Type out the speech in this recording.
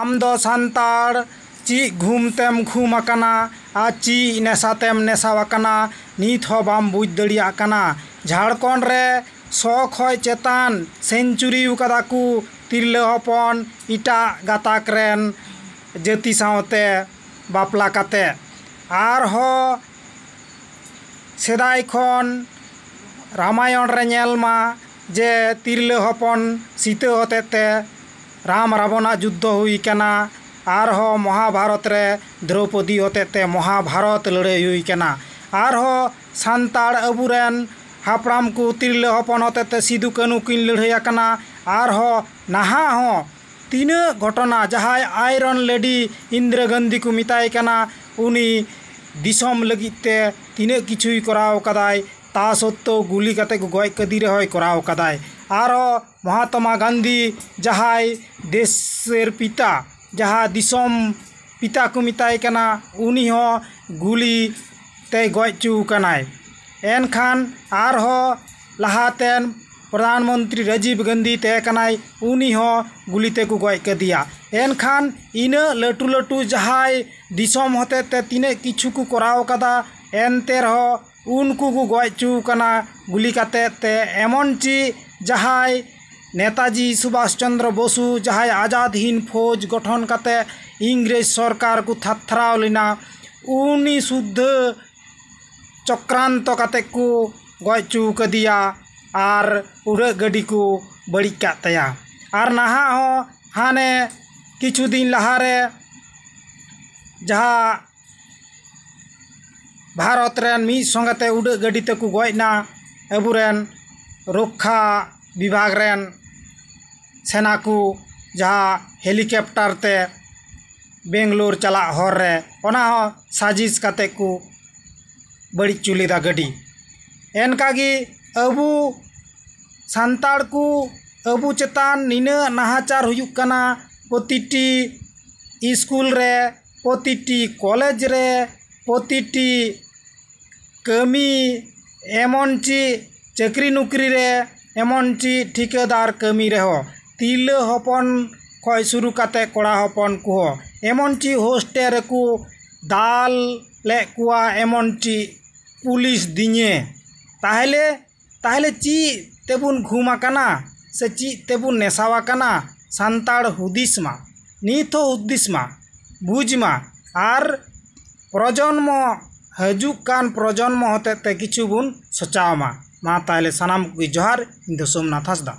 ᱟᱢᱫᱚ ᱥᱟᱱᱛᱟᱲ ᱪᱮᱫ ᱜᱷᱩᱢᱛᱮᱢ ᱜᱷᱩᱢ ᱟᱠᱟᱱᱟ ᱟᱨ ᱪᱮᱫ ᱱᱮᱥᱟᱛᱮᱢ ᱱᱮᱥᱟᱣ ᱟᱠᱟᱱᱟ ᱱᱤᱛ ᱦᱚᱸ ᱵᱟᱢ ᱵᱩᱡᱽ ᱫᱟᱲᱮᱭᱟᱜ ᱠᱟᱱᱟ ᱡᱷᱟᱲᱠᱷᱚᱸᱰ ᱨᱮ ᱥᱚ ᱠᱷᱚᱡ ᱪᱮᱛᱟᱱ ᱥᱮᱱᱪᱩᱨᱤ ᱟᱠᱟᱫᱟ ᱠᱚ ᱛᱤᱨᱞᱟᱹ ᱦᱚᱯᱚᱱ ᱮᱴᱟᱜ ᱜᱟᱛᱟᱠ ᱨᱮᱱ ᱡᱟᱹᱛᱤ ᱥᱟᱶᱛᱮ ᱵᱟᱯᱞᱟ ᱠᱟᱛᱮᱫ ᱟᱨᱦᱚᱸ ᱥᱮᱫᱟᱭ ᱠᱷᱚᱱ ᱨᱟᱢᱟᱭᱚᱱ ᱨᱮ ᱧᱮᱞ ᱢᱟ ᱡᱮ ᱛᱤᱨᱞᱟᱹ ᱦᱚᱯᱚᱱ ᱥᱤᱛᱟᱹ ᱦᱚᱛᱮᱛᱮ রাম রাবণা যুদ্ধ হুই কেনা ᱟᱨᱦᱚᱸ ᱢᱚᱦᱟᱵᱷᱟᱨᱚᱛ ᱨᱮ ᱫᱨᱳᱯᱚᱫᱤ ᱦᱚᱛᱮᱛᱮ ᱢᱚᱦᱟᱵᱷᱟᱨᱚᱛ ᱞᱟᱹᱲᱦᱟᱹᱭ ᱦᱩᱭ ᱠᱟᱱᱟ ᱟᱨᱦᱚᱸ ᱥᱟᱱᱛᱟᱲ ᱟᱵᱚᱨᱮᱱ ᱦᱟᱯᱲᱟᱢ ᱠᱚ ᱛᱤᱨᱞᱟᱹ ᱦᱚᱯᱚᱱ ᱦᱚᱛᱮᱛᱮ ᱥᱤᱫᱩ ᱠᱟᱹᱱᱩ ᱠᱤᱱ ᱞᱟᱹᱲᱦᱟᱹᱭ ᱟᱠᱟᱱᱟ ᱟᱨᱦᱚᱸ ᱱᱟᱦᱟᱜ ᱦᱚᱸ ᱛᱤᱱᱟᱹᱜ ᱜᱷᱚᱴᱚᱱᱟ ᱡᱟᱦᱟᱸᱭ ᱟᱭᱨᱚᱱ ᱞᱮᱰᱤ ᱤᱱᱫᱤᱨᱟ ᱜᱟᱱᱫᱷᱤ ᱠᱚ ᱢᱮᱛᱟᱭ ᱠᱟᱱᱟ ᱩᱱᱤ ᱫᱤᱥᱚᱢ ᱞᱟᱹᱜᱤᱫ ᱛᱮ ᱛᱤᱱᱟᱹᱜ ᱠᱤᱪᱷᱩᱭ ᱠᱚᱨᱟᱣ ᱠᱟᱫᱟᱭ তা সত্ত্বেও গুলি কাতে গয় কাদি রেহয় করাও কাদায় ᱟᱨᱦᱚᱸ ᱢᱚᱦᱟᱛᱢᱟ ᱜᱟᱱᱫᱷᱤ ᱡᱟᱦᱟᱸᱭ ᱫᱮᱥᱮᱨ ᱯᱤᱛᱟ ᱡᱟᱦᱟᱸ ᱫᱤᱥᱚᱢ ᱯᱤᱛᱟ ᱠᱚ ᱢᱮᱛᱟᱭ ᱠᱟᱱᱟ ᱩᱱᱤ ᱦᱚᱸ ᱜᱩᱞᱤ ᱛᱮᱭ ᱜᱚᱡ ᱦᱚᱪᱚ ᱟᱠᱟᱱᱟᱭ ᱮᱱᱠᱷᱟᱱ ᱟᱨᱦᱚᱸ ᱞᱟᱦᱟᱛᱮᱱ प्रधानमंत्री राजीव गांधी तय कनाय उनी हो गुली ते को गय के दिया एनखान इन लटू लटू जहाय दिसम होते ते तीने किछु को कराव कदा एनते रहो उनको को गय चू कना गुली काते ते एमन ची जहाँ नेताजी सुभाष चंद्र बसु जहाँ आजाद हीन फौज गठन करते इंग्रेज सरकार को थाथरा लेना उनी शुद्ध चक्रांत करते को गज चूक दिया आर उड़ गड़ी को बड़ी कातया आर नहा हो हाने किचु दिन लहारे जहाँ भारत रेन मी संगते उड़ गड़ी तक गजना अबुरेन रक्षा विभाग रेन सेना को जहाँ हेलीकॉप्टर ते बेंगलोर चला हर रे ओना साजिश करते को बड़ी चुली दा गड़ी एनका गी अबु संताड़ को अबु चतान निना नहाचार हुयुक कना पोतीटी स्कूल रे पोतीटी कॉलेज रे पोतीटी कमी एमोंची ᱪᱟᱹᱠᱨᱤ ᱱᱩᱠᱨᱤ ᱨᱮ ᱮᱢᱚᱱ ᱪᱮᱫ ᱴᱷᱤᱠᱟᱹᱫᱟᱨ ᱠᱟᱹᱢᱤ ᱨᱮᱦᱚᱸ ᱛᱤᱨᱞᱟᱹ ᱦᱚᱯᱚᱱ ᱠᱷᱚᱱ ᱥᱩᱨᱩ ᱠᱟᱛᱮ ᱠᱚᱲᱟ ᱦᱚᱯᱚᱱ ᱠᱚᱦᱚᱸ ᱮᱢᱚᱱ ᱪᱮᱫ ᱦᱳᱥᱴᱮᱞ ᱨᱮᱠᱚ ᱫᱟᱞ ᱞᱮᱫ ᱠᱚᱣᱟ ᱮᱢᱚᱱ ᱪᱮᱫ ᱯᱩᱞᱤᱥ ᱫᱤᱧᱮ ᱛᱟᱦᱞᱮ ᱛᱟᱦᱞᱮ ᱪᱮᱫ ᱛᱮᱵᱚᱱ ᱜᱷᱩᱢ ᱟᱠᱟᱱᱟ ᱥᱮ ᱪᱮᱫ ᱛᱮᱵᱚᱱ ᱱᱮᱥᱟᱣ ᱟᱠᱟᱱᱟ ᱥᱟᱱᱛᱟᱲ ᱦᱩᱫᱤᱥ ᱢᱟ ᱱᱤᱛ ᱦᱚᱸ ᱦᱩᱫᱤᱥ ᱢᱟ ᱵᱩᱡᱽ ᱢᱟ ᱟᱨ ᱯᱨᱚᱡᱚᱱᱢᱚ ᱦᱤᱡᱩᱜ ᱠᱟᱱ ᱯᱨᱚᱡᱚᱱᱢᱚ ᱦᱚᱛᱮᱡ ᱛᱮ ᱠᱤᱪᱷᱩ ᱵᱚᱱ ᱥᱚᱪᱟᱣ ᱢᱟ ᱢᱟ ᱛᱟᱦᱚᱞᱮ ᱥᱟᱱᱟᱢ ᱠᱚᱜᱮ ᱡᱚᱦᱟᱨ ᱤᱧ ᱫᱚ ᱥᱳᱢᱱᱟᱛᱷ ᱦᱟᱸᱥᱫᱟ